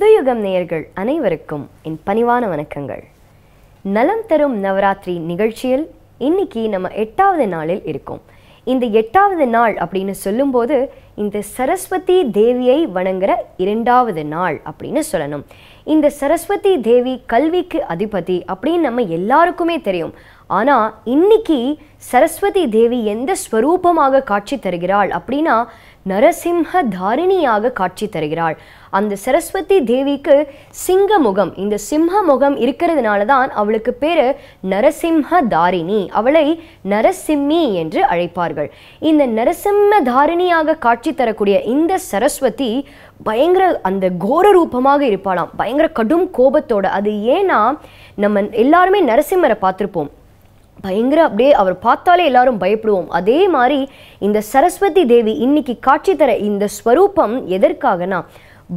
புதுயுகம் நேயர்கள் அனைவருக்கும் என் பணிவான வணக்கங்கள் நலம் தரும் நவராத்திரி நிகழ்ச்சியில் இன்னைக்கு நம்ம எட்டாவது நாளில் இருக்கோம் இந்த எட்டாவது நாள் அப்படின்னு சொல்லும்போது இந்த சரஸ்வதி தேவியை வணங்குற இரண்டாவது நாள் அப்படின்னு சொல்லணும் இந்த சரஸ்வதி தேவி கல்விக்கு அதிபதி அப்படின்னு நம்ம எல்லாருக்குமே தெரியும் ஆனால் இன்னைக்கு சரஸ்வதி தேவி எந்த ஸ்வரூபமாக காட்சி தருகிறாள் அப்படின்னா நரசிம்ஹ தாரிணியாக காட்சி தருகிறாள் அந்த சரஸ்வதி தேவிக்கு சிங்க முகம் இந்த சிம்ஹ முகம் இருக்கிறதுனால தான் அவளுக்கு பேரு நரசிம்ஹ தாரிணி அவளை நரசிம்மி என்று அழைப்பார்கள் இந்த நரசிம்ம தாரிணியாக காட்சி தரக்கூடிய இந்த சரஸ்வதி பயங்கர அந்த கோர ரூபமாக இருப்பாளாம் பயங்கர கடும் கோபத்தோட அது ஏன்னா நம்ம எல்லாருமே நரசிம்மரை பார்த்துருப்போம் பயங்கர அப்படியே அவர் பார்த்தாலே எல்லாரும் பயப்படுவோம் அதே மாதிரி இந்த சரஸ்வதி தேவி இன்னைக்கு காட்சி தர இந்த ஸ்வரூபம் எதற்காகனா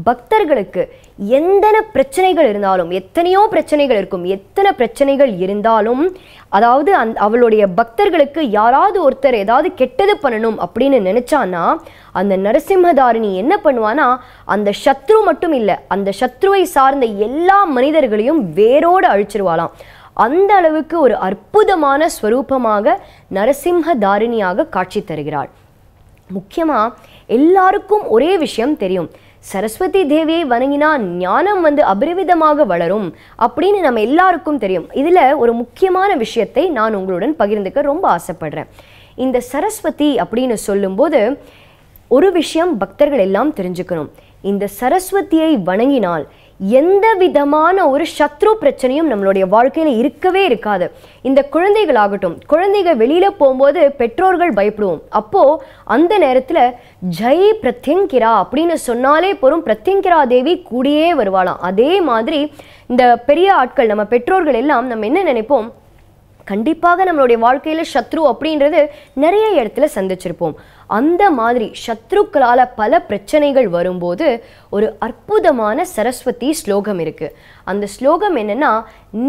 பக்தர்களுக்கு எந்தன பிரச்சனைகள் இருந்தாலும் எத்தனையோ பிரச்சனைகள் இருக்கும் எத்தனை பிரச்சனைகள் இருந்தாலும் அதாவது அந் அவளுடைய பக்தர்களுக்கு யாராவது ஒருத்தர் ஏதாவது கெட்டது பண்ணணும் அப்படின்னு நினச்சான்னா அந்த நரசிம்மதாரிணி என்ன பண்ணுவானா அந்த சத்ரு மட்டும் இல்லை அந்த சத்ருவை சார்ந்த எல்லா மனிதர்களையும் வேரோடு அழிச்சிருவாளாம் அந்த அளவுக்கு ஒரு அற்புதமான ஸ்வரூபமாக நரசிம்ம தாரிணியாக காட்சி தருகிறாள் முக்கியமாக எல்லாருக்கும் ஒரே விஷயம் தெரியும் சரஸ்வதி தேவியை வணங்கினா ஞானம் வந்து அபரிவிதமாக வளரும் அப்படின்னு நம்ம எல்லாருக்கும் தெரியும் இதில் ஒரு முக்கியமான விஷயத்தை நான் உங்களுடன் பகிர்ந்துக்க ரொம்ப ஆசைப்படுறேன் இந்த சரஸ்வதி அப்படின்னு சொல்லும்போது ஒரு விஷயம் பக்தர்கள் எல்லாம் தெரிஞ்சுக்கணும் இந்த சரஸ்வதியை வணங்கினால் எந்த விதமான ஒரு சத்ரு பிரச்சனையும் நம்மளுடைய வாழ்க்கையில் இருக்கவே இருக்காது இந்த குழந்தைகள் ஆகட்டும் குழந்தைகள் வெளியில் போகும்போது பெற்றோர்கள் பயப்படுவோம் அப்போது அந்த நேரத்தில் ஜெய் பிரத்யங்கிரா அப்படின்னு சொன்னாலே போகிறோம் பிரத்யங்கிரா தேவி கூடியே வருவாளாம் அதே மாதிரி இந்த பெரிய ஆட்கள் நம்ம பெற்றோர்கள் எல்லாம் நம்ம என்ன நினைப்போம் கண்டிப்பாக நம்மளுடைய வாழ்க்கையில் சத்ரு அப்படின்றது நிறைய இடத்துல சந்திச்சிருப்போம் அந்த மாதிரி சத்ருக்களால் பல பிரச்சனைகள் வரும்போது ஒரு அற்புதமான சரஸ்வதி ஸ்லோகம் இருக்குது அந்த ஸ்லோகம் என்னென்னா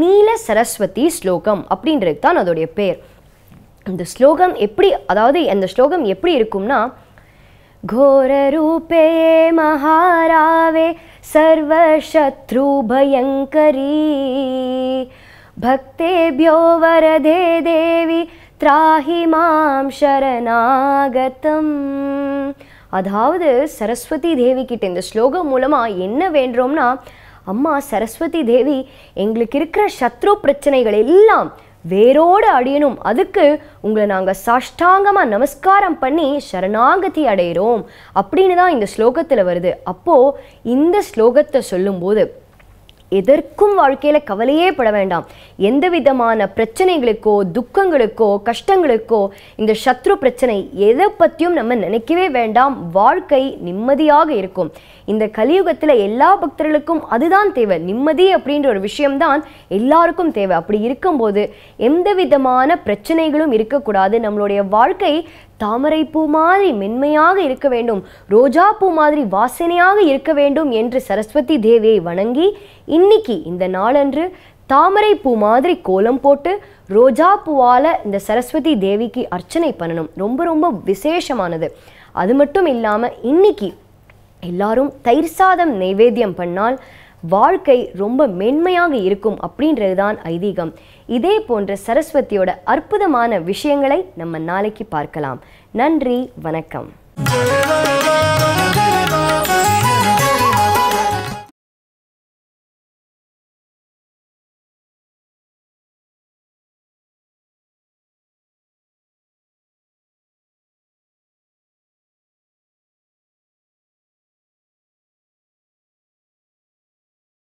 நீல சரஸ்வதி ஸ்லோகம் அப்படின்றது தான் அதோடைய பேர் அந்த ஸ்லோகம் எப்படி அதாவது அந்த ஸ்லோகம் எப்படி இருக்கும்னா घोररूपे महारावे सर्वशत्रुभयङ्करी भक्तेभ्यो வரதே தேவி திராஹி மாம் சரணாகதம் அதாவது சரஸ்வதி தேவி கிட்ட இந்த ஸ்லோகம் மூலமாக என்ன வேண்டுறோம்னா அம்மா சரஸ்வதி தேவி எங்களுக்கு இருக்கிற சத்ரு பிரச்சனைகள் எல்லாம் வேரோடு அடியணும் அதுக்கு உங்களை நாங்கள் சாஷ்டாங்கமாக நமஸ்காரம் பண்ணி சரணாகதி அடைகிறோம் அப்படின்னு தான் இந்த ஸ்லோகத்தில் வருது அப்போது இந்த ஸ்லோகத்தை சொல்லும்போது எதற்கும் வாழ்க்கையில் கவலையே பட வேண்டாம் எந்த விதமான பிரச்சனைகளுக்கோ துக்கங்களுக்கோ கஷ்டங்களுக்கோ இந்த சத்ரு பிரச்சனை எதை பற்றியும் நம்ம நினைக்கவே வேண்டாம் வாழ்க்கை நிம்மதியாக இருக்கும் இந்த கலியுகத்தில் எல்லா பக்தர்களுக்கும் அதுதான் தேவை நிம்மதி அப்படின்ற ஒரு விஷயம்தான் எல்லாருக்கும் தேவை அப்படி இருக்கும்போது எந்த விதமான பிரச்சனைகளும் இருக்கக்கூடாது நம்மளுடைய வாழ்க்கை தாமரை பூ மாதிரி மென்மையாக இருக்க வேண்டும் ரோஜா பூ மாதிரி வாசனையாக இருக்க வேண்டும் என்று சரஸ்வதி தேவியை வணங்கி இன்னைக்கு இந்த நாளன்று தாமரை பூ மாதிரி கோலம் போட்டு ரோஜா பூவால் இந்த சரஸ்வதி தேவிக்கு அர்ச்சனை பண்ணணும் ரொம்ப ரொம்ப விசேஷமானது அது மட்டும் இல்லாமல் இன்னைக்கு எல்லாரும் தயிர் சாதம் நைவேத்தியம் பண்ணால் வாழ்க்கை ரொம்ப மென்மையாக இருக்கும் அப்படின்றது தான் ஐதீகம் இதே போன்ற சரஸ்வதியோட அற்புதமான விஷயங்களை நம்ம நாளைக்கு பார்க்கலாம் நன்றி வணக்கம்